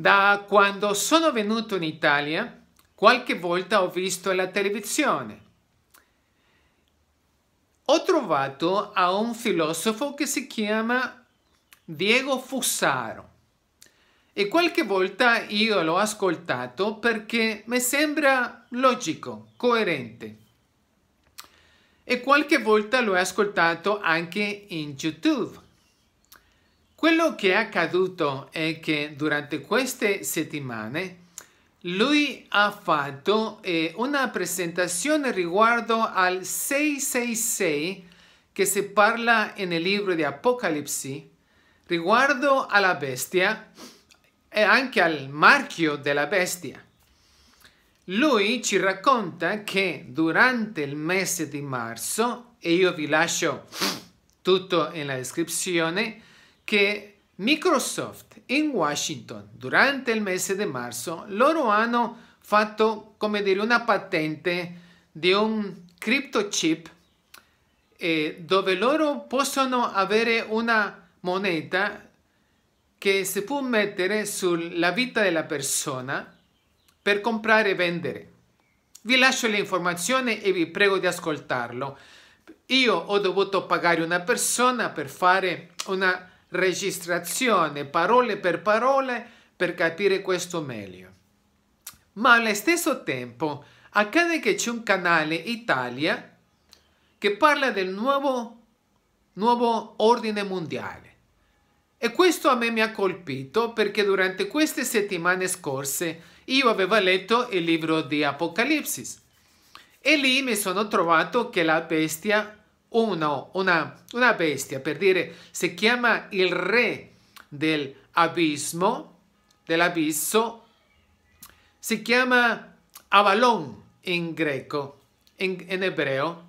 Da quando sono venuto in Italia, qualche volta ho visto la televisione. Ho trovato a un filosofo che si chiama Diego Fussaro e qualche volta io l'ho ascoltato perché mi sembra logico, coerente. E qualche volta l'ho ascoltato anche in YouTube. Quello che è accaduto è che durante queste settimane lui ha fatto eh, una presentazione riguardo al 666 che si parla nel libro di Apocalipsi, riguardo alla bestia e anche al marchio della bestia. Lui ci racconta che durante il mese di marzo, e io vi lascio tutto nella descrizione, che Microsoft in Washington durante il mese di marzo loro hanno fatto come dire una patente di un cryptochip eh, dove loro possono avere una moneta che si può mettere sulla vita della persona per comprare e vendere. Vi lascio l'informazione e vi prego di ascoltarlo. Io ho dovuto pagare una persona per fare una registrazione parole per parole per capire questo meglio. Ma allo stesso tempo accade che c'è un canale Italia che parla del nuovo, nuovo ordine mondiale. E questo a me mi ha colpito perché durante queste settimane scorse io avevo letto il libro di Apocalipsis e lì mi sono trovato che la bestia uno, una, una bestia, per dire, si chiama il re dell'abismo, dell'abisso, si chiama Avalon in greco, in, in ebreo,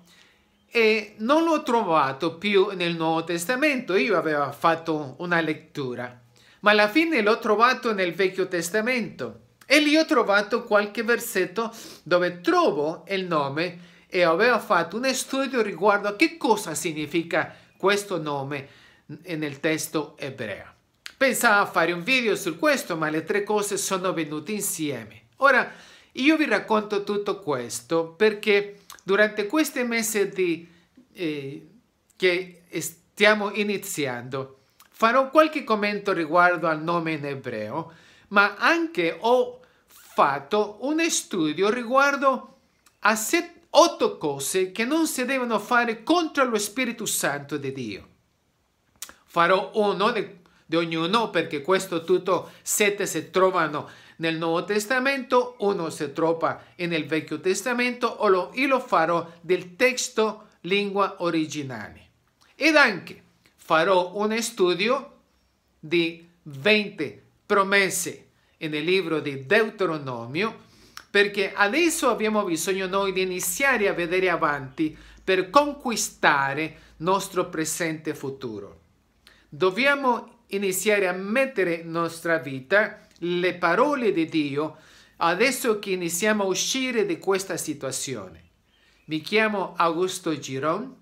e non l'ho trovato più nel Nuovo Testamento, io avevo fatto una lettura, ma alla fine l'ho trovato nel Vecchio Testamento e lì ho trovato qualche versetto dove trovo il nome e aveva fatto un studio riguardo a che cosa significa questo nome nel testo ebreo. Pensavo a fare un video su questo, ma le tre cose sono venute insieme. Ora, io vi racconto tutto questo perché durante questi mesi di, eh, che stiamo iniziando farò qualche commento riguardo al nome in ebreo, ma anche ho fatto un studio riguardo a sette otto cose che non si devono fare contro lo Spirito Santo di Dio. Farò uno di, di ognuno perché questo tutto sette si trovano nel Nuovo Testamento, uno si trova nel Vecchio Testamento lo, e lo farò del testo lingua originale. Ed anche farò un studio di 20 promesse nel libro di Deuteronomio perché adesso abbiamo bisogno noi di iniziare a vedere avanti per conquistare nostro presente futuro. Dobbiamo iniziare a mettere in nostra vita le parole di Dio adesso che iniziamo a uscire da questa situazione. Mi chiamo Augusto Giron,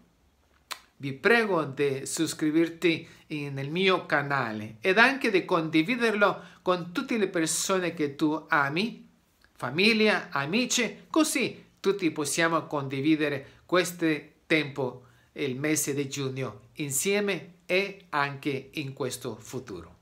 vi prego di iscriverti nel mio canale ed anche di condividerlo con tutte le persone che tu ami famiglia, amici, così tutti possiamo condividere questo tempo, il mese di giugno, insieme e anche in questo futuro.